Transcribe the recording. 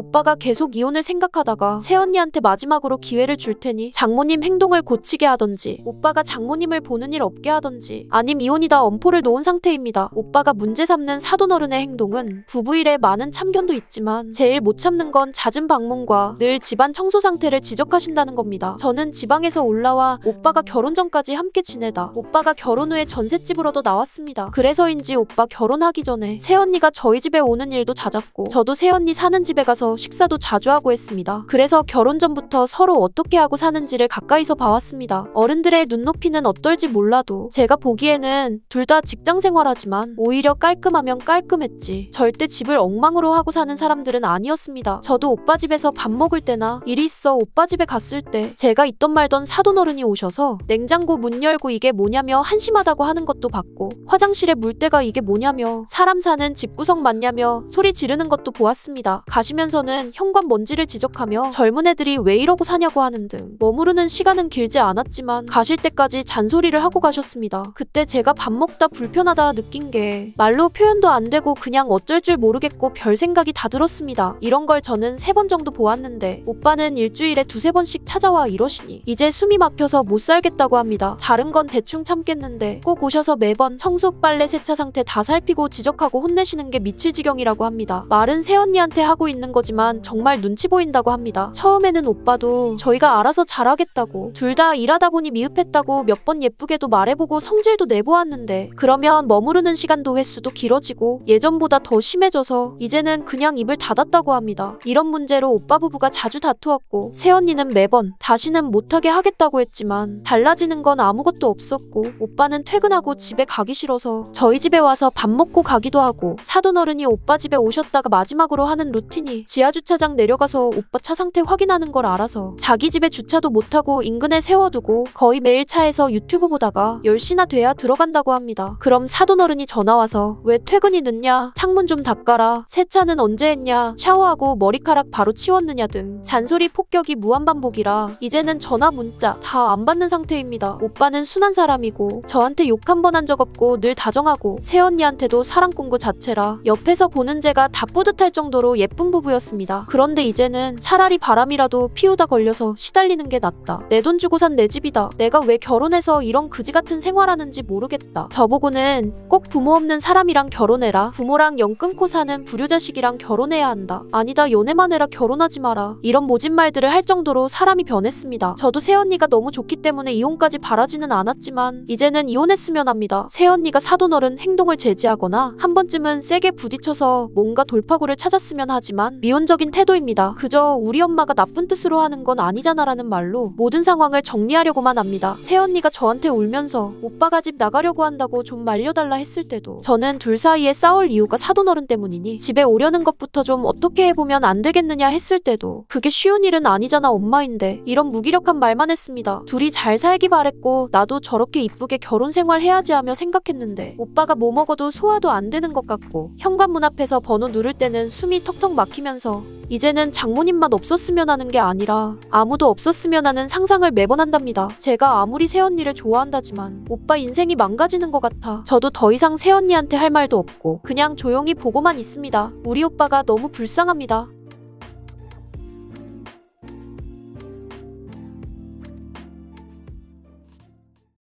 오빠가 계속 이혼을 생각하다가 새언니한테 마지막으로 기회를 줄 테니 장모님 행동을 고치게 하던지 오빠가 장모님을 보는 일 없게 하던지 아님 이혼이다 엄포를 놓은 상태입니다. 오빠가 문제 삼는 사돈어른의 행동은 부부일에 많은 참견도 있지만 제일 못 참는 건 잦은 방문과 늘 집안 청소 상태를 지적하신다는 겁니다. 저는 지방에서 올라와 오빠가 결혼 전까지 함께 지내다 오빠가 결혼 후에 전셋집으로도 나왔습니다. 그래서인지 오빠 결혼하기 전에 새언니가 저희 집에 오는 일도 잦았고 저도 새언니 사는 집에 가서 만나서 식사도 자주 하고 했습니다. 그래서 결혼 전부터 서로 어떻게 하고 사는지를 가까이서 봐왔습니다. 어른들의 눈높이는 어떨지 몰라도 제가 보기에는 둘 다 직장 생활하지만 오히려 깔끔하면 깔끔했지 절대 집을 엉망으로 하고 사는 사람들은 아니었습니다. 저도 오빠 집에서 밥 먹을 때나 일이 있어 오빠 집에 갔을 때 제가 있던 말던 사돈어른이 오셔서 냉장고 문 열고 이게 뭐냐며 한심하다고 하는 것도 봤고 화장실에 물때가 이게 뭐냐며 사람 사는 집구석 맞냐며 소리 지르는 것도 보았습니다. 가시면서 앞에서는 현관 먼지를 지적하며 젊은 애들이 왜 이러고 사냐고 하는 등 머무르는 시간은 길지 않았지만 가실 때까지 잔소리를 하고 가셨습니다. 그때 제가 밥 먹다 불편하다 느낀 게 말로 표현도 안 되고 그냥 어쩔 줄 모르겠고 별 생각이 다 들었습니다. 이런 걸 저는 세 번 정도 보았는데 오빠는 일주일에 두세 번씩 찾아와 이러시니 이제 숨이 막혀서 못 살겠다고 합니다. 다른 건 대충 참겠는데 꼭 오셔서 매번 청소 빨래 세차 상태 다 살피고 지적하고 혼내시는 게 미칠 지경이라고 합니다. 말은 새언니한테 하고 있는 거 거지만 정말 눈치 보인다고 합니다. 처음에는 오빠도 저희가 알아서 잘하겠다고 둘 다 일하다 보니 미흡했다고 몇 번 예쁘게도 말해보고 성질도 내보았는데 그러면 머무르는 시간도 횟수도 길어지고 예전보다 더 심해져서 이제는 그냥 입을 닫았다고 합니다. 이런 문제로 오빠 부부가 자주 다투었고 새언니는 매번 다시는 못하게 하겠다고 했지만 달라지는 건 아무것도 없었고 오빠는 퇴근하고 집에 가기 싫어서 저희 집에 와서 밥 먹고 가기도 하고 사돈 어른이 오빠 집에 오셨다가 마지막으로 하는 루틴이 지하주차장 내려가서 오빠 차 상태 확인하는 걸 알아서 자기 집에 주차도 못하고 인근에 세워두고 거의 매일 차에서 유튜브 보다가 10시나 돼야 들어간다고 합니다. 그럼 사돈 어른이 전화와서 왜 퇴근이 늦냐? 창문 좀 닦아라. 세차는 언제 했냐? 샤워하고 머리카락 바로 치웠느냐 등 잔소리 폭격이 무한반복이라 이제는 전화 문자 다 안 받는 상태입니다. 오빠는 순한 사람이고 저한테 욕 한 번 한 적 없고 늘 다정하고 새언니한테도 사랑꾼구 자체라 옆에서 보는 제가 다 뿌듯할 정도로 예쁜 부부였 거였습니다. 그런데 이제는 차라리 바람이라도 피우다 걸려서 시달리는 게 낫다. 내 돈 주고 산 내 집이다. 내가 왜 결혼해서 이런 그지 같은 생활하는지 모르겠다. 저보고는 꼭 부모 없는 사람이랑 결혼해라. 부모랑 영 끊고 사는 불효자식이랑 결혼해야 한다. 아니다 연애만 해라 결혼하지 마라. 이런 모진 말들을 할 정도로 사람이 변했습니다. 저도 새언니가 너무 좋기 때문에 이혼까지 바라지는 않았지만 이제는 이혼했으면 합니다. 새언니가 사돈어른 행동을 제지하거나 한 번쯤은 세게 부딪혀서 뭔가 돌파구를 찾았으면 하지만 미온적인 태도입니다. 그저 우리 엄마가 나쁜 뜻으로 하는 건 아니잖아라는 말로 모든 상황을 정리하려고만 합니다. 새언니가 저한테 울면서 오빠가 집 나가려고 한다고 좀 말려달라 했을 때도 저는 둘 사이에 싸울 이유가 사돈어른 때문이니 집에 오려는 것부터 좀 어떻게 해보면 안 되겠느냐 했을 때도 그게 쉬운 일은 아니잖아 엄마인데 이런 무기력한 말만 했습니다. 둘이 잘 살기 바랬고 나도 저렇게 이쁘게 결혼 생활 해야지 하며 생각했는데 오빠가 뭐 먹어도 소화도 안 되는 것 같고 현관문 앞에서 번호 누를 때는 숨이 턱턱 막히면서 살면서 이제는 장모님만 없었으면 하는 게 아니라 아무도 없었으면 하는 상상을 매번 한답니다. 제가 아무리 새언니를 좋아한다지만 오빠 인생이 망가지는 것 같아 저도 더 이상 새언니한테 할 말도 없고 그냥 조용히 보고만 있습니다. 우리 오빠가 너무 불쌍합니다.